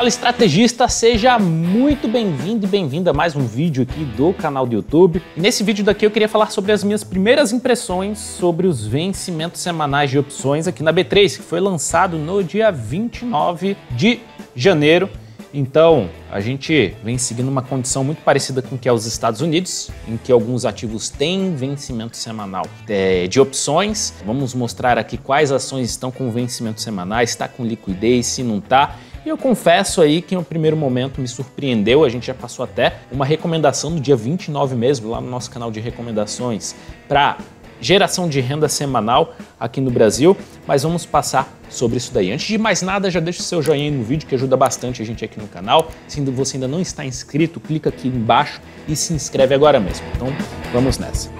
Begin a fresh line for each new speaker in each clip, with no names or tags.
Fala estrategista, seja muito bem-vindo e bem-vinda a mais um vídeo aqui do canal do YouTube. Nesse vídeo daqui eu queria falar sobre as minhas primeiras impressões sobre os vencimentos semanais de opções aqui na B3, que foi lançado no dia 29 de janeiro. Então, a gente vem seguindo uma condição muito parecida com o que é os Estados Unidos, em que alguns ativos têm vencimento semanal é, de opções. Vamos mostrar aqui quais ações estão com vencimento semanais, está com liquidez, se não está. E eu confesso aí que no primeiro momento me surpreendeu, a gente já passou até uma recomendação no dia 29 mesmo, lá no nosso canal de recomendações, para geração de renda semanal aqui no Brasil, mas vamos passar sobre isso daí. Antes de mais nada, já deixa o seu joinha no vídeo que ajuda bastante a gente aqui no canal. Se você ainda não está inscrito, clica aqui embaixo e se inscreve agora mesmo. Então, vamos nessa.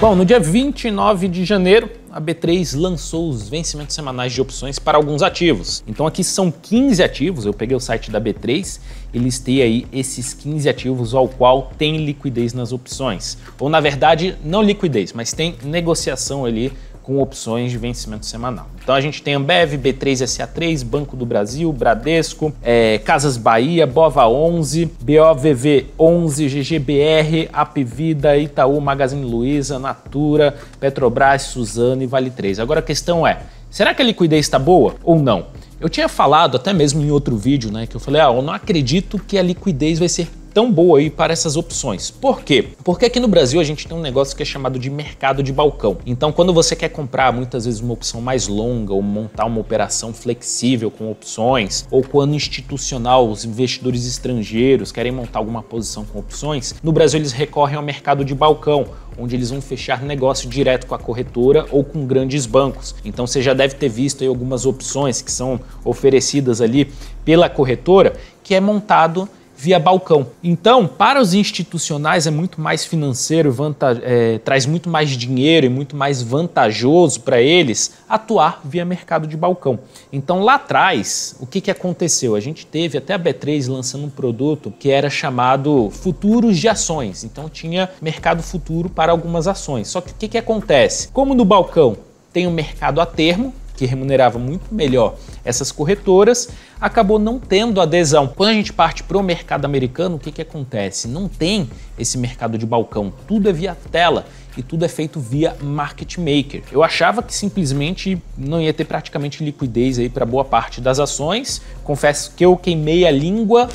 Bom, no dia 29 de janeiro, a B3 lançou os vencimentos semanais de opções para alguns ativos. Então aqui são 15 ativos, eu peguei o site da B3 e listei aí esses 15 ativos ao qual tem liquidez nas opções. Ou na verdade, não liquidez, mas tem negociação ali com opções de vencimento semanal. Então a gente tem Ambev, B3SA3, Banco do Brasil, Bradesco, é, Casas Bahia, Bova 11, BOVV 11, GGBR, Apvida, Itaú, Magazine Luiza, Natura, Petrobras, Suzano e Vale 3. Agora a questão é, será que a liquidez está boa ou não? Eu tinha falado até mesmo em outro vídeo, né, que eu falei, ah, eu não acredito que a liquidez vai ser tão boa aí para essas opções. Por quê? Porque aqui no Brasil a gente tem um negócio que é chamado de mercado de balcão. Então, quando você quer comprar muitas vezes uma opção mais longa ou montar uma operação flexível com opções, ou quando institucional, os investidores estrangeiros querem montar alguma posição com opções, no Brasil eles recorrem ao mercado de balcão, onde eles vão fechar negócio direto com a corretora ou com grandes bancos. Então você já deve ter visto aí algumas opções que são oferecidas ali pela corretora, que é montado via balcão. Então, para os institucionais é muito mais financeiro, é, traz muito mais dinheiro e muito mais vantajoso para eles atuar via mercado de balcão. Então, lá atrás, o que, que aconteceu? A gente teve até a B3 lançando um produto que era chamado futuros de ações. Então, tinha mercado futuro para algumas ações. Só que o que, que acontece? Como no balcão tem o um mercado a termo, que remunerava muito melhor essas corretoras, acabou não tendo adesão. Quando a gente parte para o mercado americano, o que, que acontece? Não tem esse mercado de balcão, tudo é via tela e tudo é feito via market maker. Eu achava que simplesmente não ia ter praticamente liquidez aí para boa parte das ações. Confesso que eu queimei a língua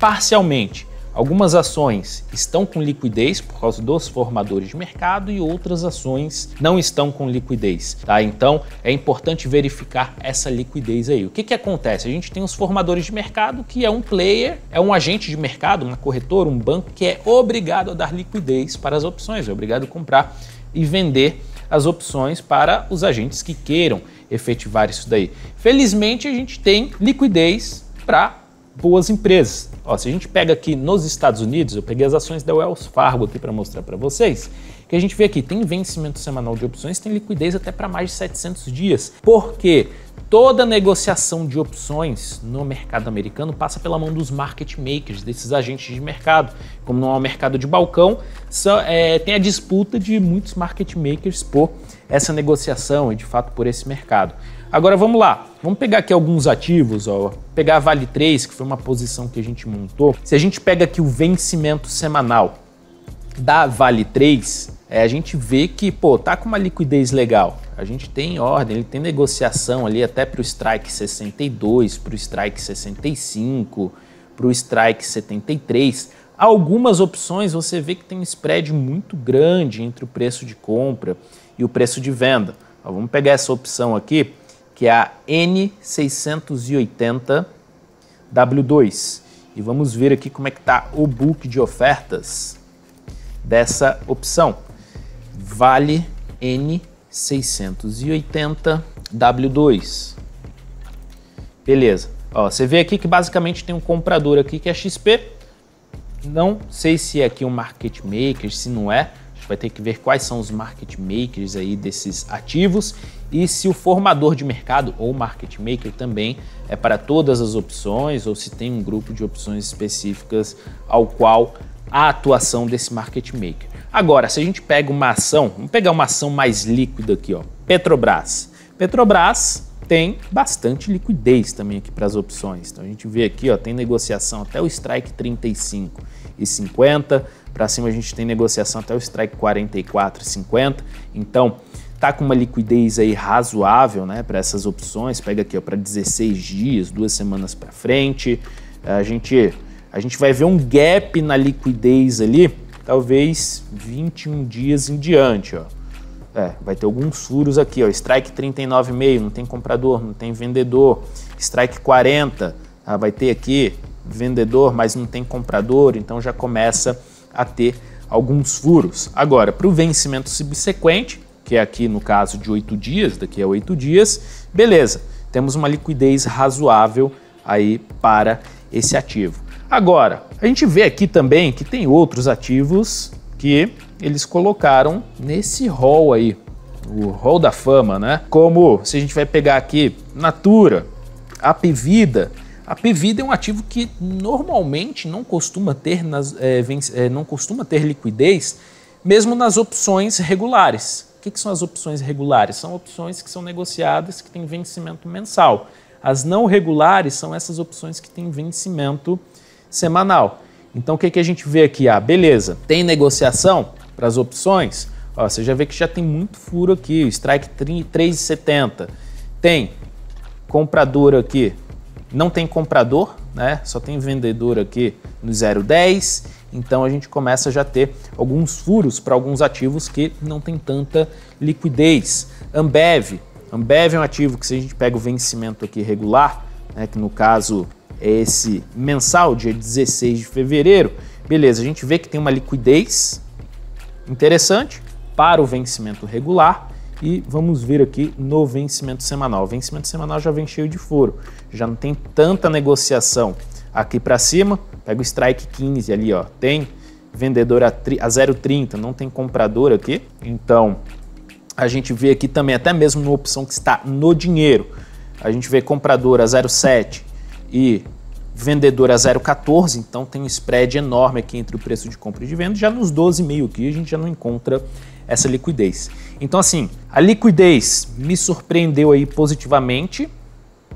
parcialmente Algumas ações estão com liquidez por causa dos formadores de mercado e outras ações não estão com liquidez, tá? Então é importante verificar essa liquidez aí. O que, que acontece? A gente tem os formadores de mercado, que é um player, é um agente de mercado, uma corretora, um banco que é obrigado a dar liquidez para as opções, é obrigado a comprar e vender as opções para os agentes que queiram efetivar isso daí. Felizmente a gente tem liquidez para boas empresas. Ó, se a gente pega aqui nos Estados Unidos, eu peguei as ações da Wells Fargo aqui para mostrar para vocês, que a gente vê aqui tem vencimento semanal de opções, tem liquidez até para mais de 700 dias. Por quê? Toda negociação de opções no mercado americano passa pela mão dos market makers, desses agentes de mercado. Como não é um mercado de balcão, só, é, tem a disputa de muitos market makers por essa negociação e, de fato, por esse mercado. Agora vamos lá. Vamos pegar aqui alguns ativos, ó. Pegar a Vale 3, que foi uma posição que a gente montou. Se a gente pega aqui o vencimento semanal da Vale 3, é, a gente vê que, pô, tá com uma liquidez legal. A gente tem ordem, ele tem negociação ali até para o strike 62, para o strike 65, para o strike 73. Algumas opções você vê que tem um spread muito grande entre o preço de compra e o preço de venda. Ó, vamos pegar essa opção aqui que é a N680W2. E vamos ver aqui como é que está o book de ofertas dessa opção. Vale N680W2. Beleza. Ó, você vê aqui que basicamente tem um comprador aqui que é XP. Não sei se é aqui um market maker, se não é, gente vai ter que ver quais são os market makers aí desses ativos e se o formador de mercado ou market maker também é para todas as opções ou se tem um grupo de opções específicas ao qual a atuação desse market maker. Agora, se a gente pega uma ação, vamos pegar uma ação mais líquida aqui, ó, Petrobras. Petrobras tem bastante liquidez também aqui para as opções. Então a gente vê aqui, ó, tem negociação até o strike 35 e 50. Para cima a gente tem negociação até o strike 44,50. Então, tá com uma liquidez aí razoável, né, para essas opções. Pega aqui, ó, para 16 dias, duas semanas para frente. A gente a gente vai ver um gap na liquidez ali, talvez 21 dias em diante, ó. É, vai ter alguns furos aqui, ó. Strike 39,5, não tem comprador, não tem vendedor. Strike 40, ah, tá? vai ter aqui vendedor, mas não tem comprador, então já começa a ter alguns furos. Agora, para o vencimento subsequente, que é aqui no caso de oito dias, daqui a oito dias, beleza, temos uma liquidez razoável aí para esse ativo. Agora, a gente vê aqui também que tem outros ativos que eles colocaram nesse rol aí, o hall da fama, né? Como se a gente vai pegar aqui Natura, Apivida, a PVD é um ativo que normalmente não costuma ter, nas, é, é, não costuma ter liquidez, mesmo nas opções regulares. O que, que são as opções regulares? São opções que são negociadas que têm vencimento mensal. As não regulares são essas opções que têm vencimento semanal. Então o que, que a gente vê aqui? Ah, beleza, tem negociação para as opções? Ó, você já vê que já tem muito furo aqui, strike 3,70. Tem comprador aqui não tem comprador, né? Só tem vendedor aqui no 010. Então a gente começa já a ter alguns furos para alguns ativos que não tem tanta liquidez. Ambev, Ambev é um ativo que se a gente pega o vencimento aqui regular, né, que no caso é esse mensal, dia 16 de fevereiro, beleza, a gente vê que tem uma liquidez interessante para o vencimento regular, e vamos ver aqui no vencimento semanal. O vencimento semanal já vem cheio de furo, já não tem tanta negociação. Aqui para cima, pega o strike 15 ali, ó. Tem vendedor a, a 0,30, não tem comprador aqui. Então, a gente vê aqui também, até mesmo na opção que está no dinheiro, a gente vê comprador a 0,7 e vendedor a 0,14, então tem um spread enorme aqui entre o preço de compra e de venda. Já nos 12,5 aqui a gente já não encontra essa liquidez. Então assim, a liquidez me surpreendeu aí positivamente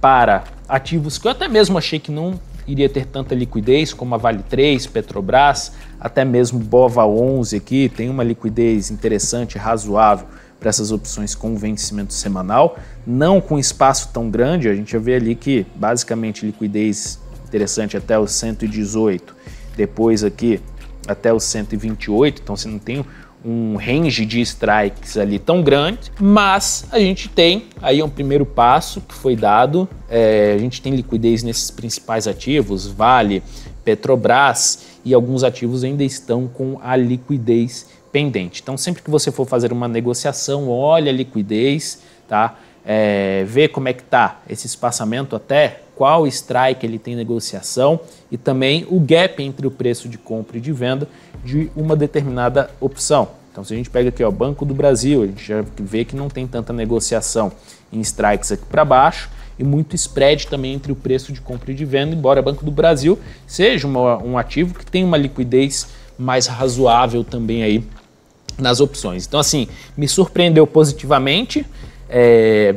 para ativos que eu até mesmo achei que não iria ter tanta liquidez como a Vale 3, Petrobras, até mesmo Bova 11 aqui, tem uma liquidez interessante, razoável para essas opções com vencimento semanal, não com espaço tão grande, a gente já vê ali que basicamente liquidez Interessante, até o 118. Depois aqui até o 128. Então você não tem um range de strikes ali tão grande, mas a gente tem aí é um primeiro passo que foi dado. É, a gente tem liquidez nesses principais ativos, Vale, Petrobras e alguns ativos ainda estão com a liquidez pendente. Então sempre que você for fazer uma negociação, olha a liquidez, tá? é, ver como é que está esse espaçamento até, qual strike ele tem negociação e também o gap entre o preço de compra e de venda de uma determinada opção. Então, se a gente pega aqui o Banco do Brasil, a gente já vê que não tem tanta negociação em strikes aqui para baixo e muito spread também entre o preço de compra e de venda, embora o Banco do Brasil seja uma, um ativo que tem uma liquidez mais razoável também aí nas opções. Então, assim, me surpreendeu positivamente é,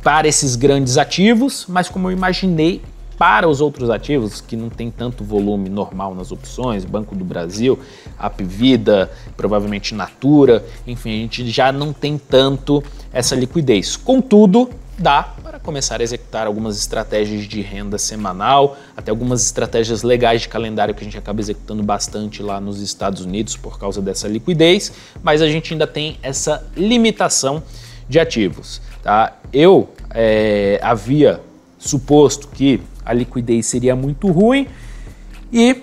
para esses grandes ativos, mas como eu imaginei para os outros ativos que não tem tanto volume normal nas opções, Banco do Brasil, Apvida, provavelmente Natura, enfim, a gente já não tem tanto essa liquidez. Contudo, dá para começar a executar algumas estratégias de renda semanal, até algumas estratégias legais de calendário que a gente acaba executando bastante lá nos Estados Unidos por causa dessa liquidez, mas a gente ainda tem essa limitação de ativos. Tá? Eu é, havia suposto que a liquidez seria muito ruim e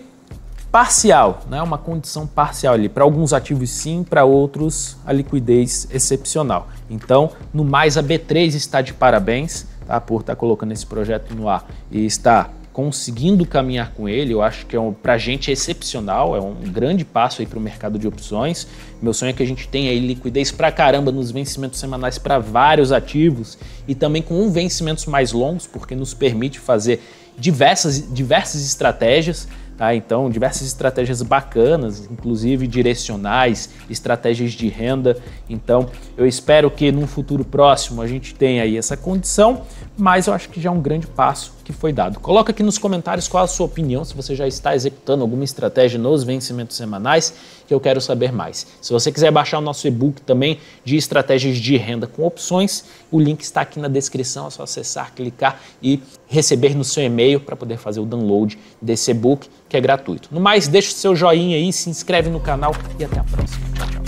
parcial, né? uma condição parcial ali. Para alguns ativos sim, para outros a liquidez excepcional. Então, no mais, a B3 está de parabéns tá? por estar tá colocando esse projeto no ar e está conseguindo caminhar com ele, eu acho que é um, para a gente é excepcional, é um grande passo aí para o mercado de opções. Meu sonho é que a gente tenha aí liquidez para caramba nos vencimentos semanais para vários ativos e também com um vencimentos mais longos, porque nos permite fazer diversas, diversas estratégias. Tá? Então, diversas estratégias bacanas, inclusive direcionais, estratégias de renda. Então, eu espero que num futuro próximo a gente tenha aí essa condição, mas eu acho que já é um grande passo que foi dado. Coloca aqui nos comentários qual a sua opinião, se você já está executando alguma estratégia nos vencimentos semanais, que eu quero saber mais. Se você quiser baixar o nosso e-book também de estratégias de renda com opções, o link está aqui na descrição, é só acessar, clicar e receber no seu e-mail para poder fazer o download desse e-book, que é gratuito. No mais, deixa o seu joinha aí, se inscreve no canal e até a próxima. Tchau.